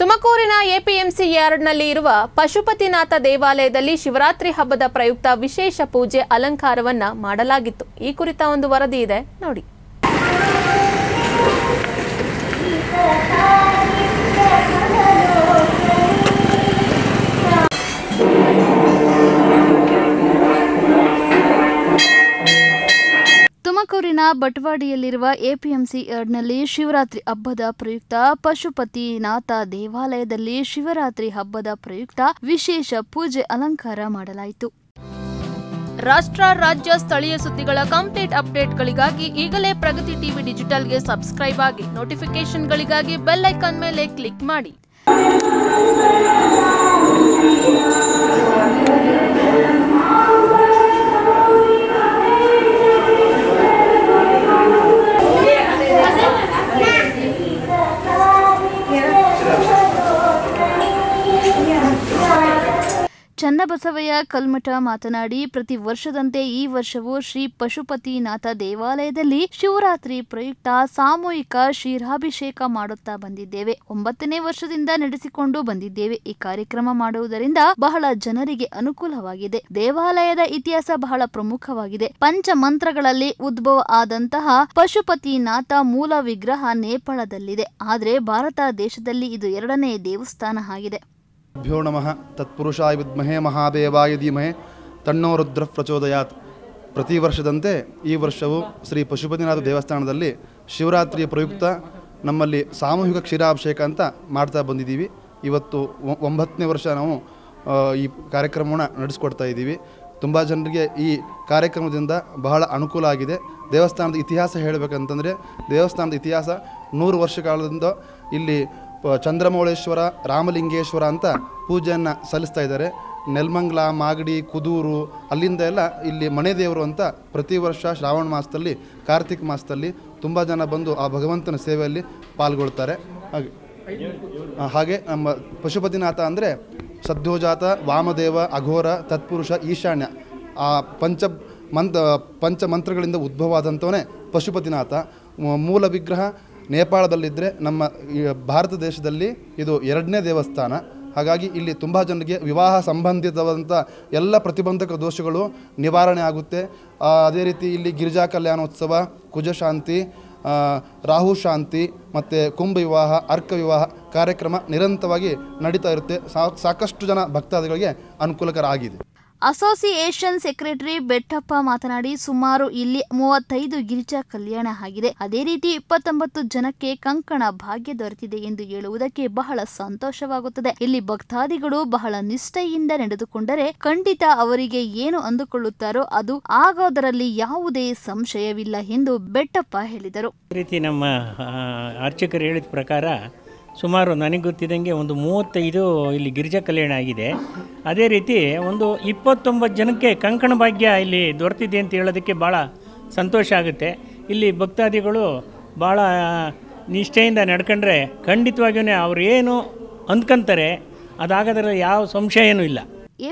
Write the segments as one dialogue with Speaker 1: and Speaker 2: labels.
Speaker 1: ತುಮಕೂರಿನ ಎಪಿಎಂಸಿ ಯಾರ್ಡ್ನಲ್ಲಿ ಇರುವ ಪಶುಪತಿನಾಥ ದೇವಾಲಯದಲ್ಲಿ ಶಿವರಾತ್ರಿ ಹಬ್ಬದ ಪ್ರಯುಕ್ತ ವಿಶೇಷ ಪೂಜೆ ಅಲಂಕಾರವನ್ನ ಮಾಡಲಾಗಿತ್ತು ಈ ಕುರಿತ ಒಂದು ವರದಿ ಇದೆ ನೋಡಿ ಬಟವಾಡಿಯಲ್ಲಿರುವ ಎಪಿಎಂಸಿ ಯಾರ್ಡ್ನಲ್ಲಿ ಶಿವರಾತ್ರಿ ಹಬ್ಬದ ಪ್ರಯುಕ್ತ ಪಶುಪತಿನಾಥ ದೇವಾಲಯದಲ್ಲಿ ಶಿವರಾತ್ರಿ ಹಬ್ಬದ ಪ್ರಯುಕ್ತ ವಿಶೇಷ ಪೂಜೆ ಅಲಂಕಾರ ಮಾಡಲಾಯಿತು ರಾಷ್ಟ್ರ ರಾಜ್ಯ ಸ್ಥಳೀಯ ಸುದ್ದಿಗಳ ಕಂಪ್ಲೀಟ್ ಅಪ್ಡೇಟ್ಗಳಿಗಾಗಿ ಈಗಲೇ ಪ್ರಗತಿ ಟಿವಿ ಡಿಜಿಟಲ್ಗೆ ಸಬ್ಸ್ಕ್ರೈಬ್ ಆಗಿ ನೋಟಿಫಿಕೇಶನ್ಗಳಿಗಾಗಿ ಬೆಲ್ ಐಕಾನ್ ಮೇಲೆ ಕ್ಲಿಕ್ ಮಾಡಿ ಚನ್ನಬಸವಯ್ಯ ಕಲ್ಮಠ ಮಾತನಾಡಿ ಪ್ರತಿ ವರ್ಷದಂತೆ ಈ ವರ್ಷವೂ ಶ್ರೀ ಪಶುಪತಿನಾಥ ದೇವಾಲಯದಲ್ಲಿ ಶಿವರಾತ್ರಿ ಪ್ರಯುಕ್ತ ಸಾಮೂಹಿಕ ಶಿರಾಭಿಷೇಕ ಮಾಡುತ್ತಾ ಬಂದಿದ್ದೇವೆ ಒಂಬತ್ತನೇ ವರ್ಷದಿಂದ ನಡೆಸಿಕೊಂಡು ಬಂದಿದ್ದೇವೆ ಈ ಕಾರ್ಯಕ್ರಮ ಮಾಡುವುದರಿಂದ ಬಹಳ ಜನರಿಗೆ ಅನುಕೂಲವಾಗಿದೆ ದೇವಾಲಯದ ಇತಿಹಾಸ ಬಹಳ ಪ್ರಮುಖವಾಗಿದೆ ಪಂಚ ಮಂತ್ರಗಳಲ್ಲಿ ಉದ್ಭವ ಆದಂತಹ ಪಶುಪತಿನಾಥ ಮೂಲ ವಿಗ್ರಹ ನೇಪಾಳದಲ್ಲಿದೆ ಆದರೆ ಭಾರತ ದೇಶದಲ್ಲಿ ಇದು ಎರಡನೇ ದೇವಸ್ಥಾನ ಆಗಿದೆ
Speaker 2: ಭ್ಯೋ ನಮಃ ತತ್ಪುರುಷಾಯ ವಿದ್ಮಹೇ ಮಹಾದೇವಾಯ ಧೀಮಹೆ ತಣ್ಣೋ ರುದ್ರ ಪ್ರಚೋದಯಾತ್ ಪ್ರತಿ ವರ್ಷದಂತೆ ಈ ವರ್ಷವು ಶ್ರೀ ಪಶುಪತಿನಾಥ ದೇವಸ್ಥಾನದಲ್ಲಿ ಶಿವರಾತ್ರಿಯ ಪ್ರಯುಕ್ತ ನಮ್ಮಲ್ಲಿ ಸಾಮೂಹಿಕ ಕ್ಷೀರಾಭಿಷೇಕ ಅಂತ ಮಾಡ್ತಾ ಬಂದಿದ್ದೀವಿ ಇವತ್ತು ಒಂಬತ್ತನೇ ವರ್ಷ ನಾವು ಈ ಕಾರ್ಯಕ್ರಮವನ್ನು ನಡೆಸ್ಕೊಡ್ತಾ ಇದ್ದೀವಿ ತುಂಬ ಜನರಿಗೆ ಈ ಕಾರ್ಯಕ್ರಮದಿಂದ ಬಹಳ ಅನುಕೂಲ ಆಗಿದೆ ದೇವಸ್ಥಾನದ ಇತಿಹಾಸ ಹೇಳಬೇಕಂತಂದರೆ ದೇವಸ್ಥಾನದ ಇತಿಹಾಸ ನೂರು ವರ್ಷ ಕಾಲದಿಂದ ಇಲ್ಲಿ ಚಂದ್ರಮೌಳೇಶ್ವರ ರಾಮಲಿಂಗೇಶ್ವರ ಅಂತ ಪೂಜೆಯನ್ನು ಸಲ್ಲಿಸ್ತಾ ಇದ್ದಾರೆ ನೆಲ್ಮಂಗ್ಲ ಮಾಗಡಿ ಕುದೂರು ಅಲ್ಲಿಂದ ಎಲ್ಲ ಇಲ್ಲಿ ಮನೆ ದೇವರು ಅಂತ ಪ್ರತಿ ವರ್ಷ ಶ್ರಾವಣ ಮಾಸದಲ್ಲಿ ಕಾರ್ತಿಕ್ ಮಾಸದಲ್ಲಿ ತುಂಬ ಜನ ಬಂದು ಆ ಭಗವಂತನ ಸೇವೆಯಲ್ಲಿ ಪಾಲ್ಗೊಳ್ತಾರೆ ಹಾಗೆ ಹಾಗೆ ನಮ್ಮ ಪಶುಪತಿನಾಥ ಅಂದರೆ ಸದ್ಯೋಜಾತ ವಾಮದೇವ ಅಘೋರ ತತ್ಪುರುಷ ಈಶಾನ್ಯ ಆ ಪಂಚ ಮಂತ್ ಪಂಚಮಂತ್ರಗಳಿಂದ ಉದ್ಭವ ಆದಂಥವನೇ ಪಶುಪತಿನಾಥ ಮೂಲ ವಿಗ್ರಹ ನೇಪಾಳದಲ್ಲಿದ್ದರೆ ನಮ್ಮ ಭಾರತ ದೇಶದಲ್ಲಿ ಇದು ಎರಡನೇ ದೇವಸ್ಥಾನ ಹಾಗಾಗಿ ಇಲ್ಲಿ ತುಂಬ ಜನರಿಗೆ ವಿವಾಹ ಸಂಬಂಧಿತವಾದಂಥ ಎಲ್ಲ ಪ್ರತಿಬಂಧಕ ದೋಷಗಳು ನಿವಾರಣೆ ಆಗುತ್ತೆ ಅದೇ ರೀತಿ ಇಲ್ಲಿ ಗಿರಿಜಾ ಕಲ್ಯಾಣೋತ್ಸವ ಕುಜಶಾಂತಿ ರಾಹು ಶಾಂತಿ ಮತ್ತು ಕುಂಭ ವಿವಾಹ ಅರ್ಕ ವಿವಾಹ ಕಾರ್ಯಕ್ರಮ ನಿರಂತರವಾಗಿ ನಡೀತಾ ಇರುತ್ತೆ ಸಾಕಷ್ಟು ಜನ ಭಕ್ತಾದಿಗಳಿಗೆ ಅನುಕೂಲಕರ ಆಗಿದೆ
Speaker 1: ಅಸೋಸಿಯೇಷನ್ ಸೆಕ್ರೆಟರಿ ಬೆಟ್ಟಪ್ಪ ಮಾತನಾಡಿ ಸುಮಾರು ಇಲ್ಲಿ ಮೂವತ್ತೈದು ಗಿರಿಜಾ ಕಲ್ಯಾಣ ಆಗಿದೆ ಅದೇ ರೀತಿ ಇಪ್ಪತ್ತೊಂಬತ್ತು ಜನಕ್ಕೆ ಕಂಕಣ ಭಾಗ್ಯ ದೊರೆತಿದೆ ಎಂದು ಹೇಳುವುದಕ್ಕೆ ಬಹಳ ಸಂತೋಷವಾಗುತ್ತದೆ ಇಲ್ಲಿ ಭಕ್ತಾದಿಗಳು ಬಹಳ ನಿಷ್ಠೆಯಿಂದ ನಡೆದುಕೊಂಡರೆ ಖಂಡಿತ ಅವರಿಗೆ ಏನು ಅಂದುಕೊಳ್ಳುತ್ತಾರೋ ಅದು ಆಗೋದರಲ್ಲಿ ಯಾವುದೇ ಸಂಶಯವಿಲ್ಲ ಎಂದು ಬೆಟ್ಟಪ್ಪ ಹೇಳಿದರು ರೀತಿ ನಮ್ಮ ಅರ್ಚಕರು ಹೇಳಿದ ಪ್ರಕಾರ ಸುಮಾರು ನನಗೆ ಗೊತ್ತಿದ್ದಂಗೆ ಒಂದು ಮೂವತ್ತೈದು ಇಲ್ಲಿ ಗಿರಿಜಾ ಕಲ್ಯಾಣ ಆಗಿದೆ ಅದೇ ರೀತಿ ಒಂದು ಇಪ್ಪತ್ತೊಂಬತ್ತು ಜನಕ್ಕೆ ಕಂಕಣ ಭಾಗ್ಯ ಇಲ್ಲಿ ದೊರೆತಿದೆ ಅಂತ ಹೇಳೋದಕ್ಕೆ ಭಾಳ ಸಂತೋಷ ಆಗುತ್ತೆ ಇಲ್ಲಿ ಭಕ್ತಾದಿಗಳು ಭಾಳ ನಿಷ್ಠೆಯಿಂದ ನಡ್ಕೊಂಡ್ರೆ ಖಂಡಿತವಾಗಿಯೂ ಅವ್ರು ಏನು ಅಂದ್ಕೊಂತಾರೆ ಅದಾಗೋದ್ರಲ್ಲಿ ಯಾವ ಸಂಶಯನೂ ಇಲ್ಲ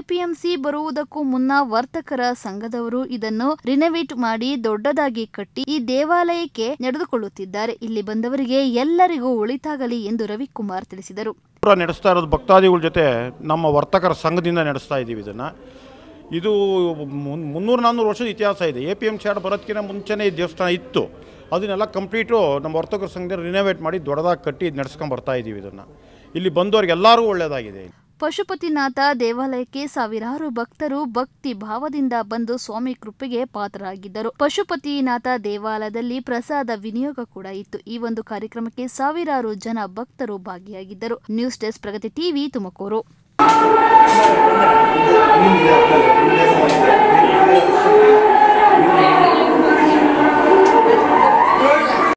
Speaker 1: ಎಪಿಎಂಸಿ ಬರುವುದಕ್ಕೂ ಮುನ್ನ ವರ್ತಕರ ಸಂಘದವರು ಇದನ್ನು ರಿನೋವೇಟ್ ಮಾಡಿ ದೊಡ್ಡದಾಗಿ ಕಟ್ಟಿ ಈ ದೇವಾಲಯಕ್ಕೆ ನಡೆದುಕೊಳ್ಳುತ್ತಿದ್ದಾರೆ ಇಲ್ಲಿ ಬಂದವರಿಗೆ ಎಲ್ಲರಿಗೂ ಒಳಿತಾಗಲಿ ಎಂದು ರವಿಕುಮಾರ್ ತಿಳಿಸಿದರು
Speaker 2: ನಡೆಸ್ತಾ ಇರೋದು ಭಕ್ತಾದಿಗಳ ಜೊತೆ ನಮ್ಮ ವರ್ತಕರ ಸಂಘದಿಂದ ನಡೆಸ್ತಾ ಇದ್ದೀವಿ ಇದನ್ನ ಇದು ಮುನ್ನೂರು ನಾನ್ನೂರು ವರ್ಷದ ಇತಿಹಾಸ ಇದೆ A P M C R ಬರೋದಕ್ಕಿಂತ ಮುಂಚೆನೇ ಈ ದೇವಸ್ಥಾನ ಇತ್ತು ಅದನ್ನೆಲ್ಲ ಕಂಪ್ಲೀಟು ನಮ್ಮ ವರ್ತಕರ ಸಂಘದಿಂದ ರಿನೋವೇಟ್ ಮಾಡಿ ದೊಡ್ಡದಾಗಿ ಕಟ್ಟಿ ಇದು ನಡೆಸ್ಕೊಂಡು ಬರ್ತಾ ಇದ್ದೀವಿ ಇದನ್ನು ಇಲ್ಲಿ ಬಂದವ್ರಿಗೆಲ್ಲರಿಗೂ ಒಳ್ಳೆಯದಾಗಿದೆ
Speaker 1: ಪಶುಪತಿನಾಥ ದೇವಾಲಯಕ್ಕೆ ಸಾವಿರಾರು ಭಕ್ತರು ಭಕ್ತಿ ಭಾವದಿಂದ ಬಂದು ಸ್ವಾಮಿ ಕೃಪೆಗೆ ಪಾತ್ರರಾಗಿದ್ದರು ಪಶುಪತಿನಾಥ ದೇವಾಲಯದಲ್ಲಿ ಪ್ರಸಾದ ವಿನಿಯೋಗ ಕೂಡ ಇತ್ತು ಈ ಒಂದು ಕಾರ್ಯಕ್ರಮಕ್ಕೆ ಸಾವಿರಾರು ಜನ ಭಕ್ತರು ಭಾಗಿಯಾಗಿದ್ದರು news desk Pragati TV Tumakuru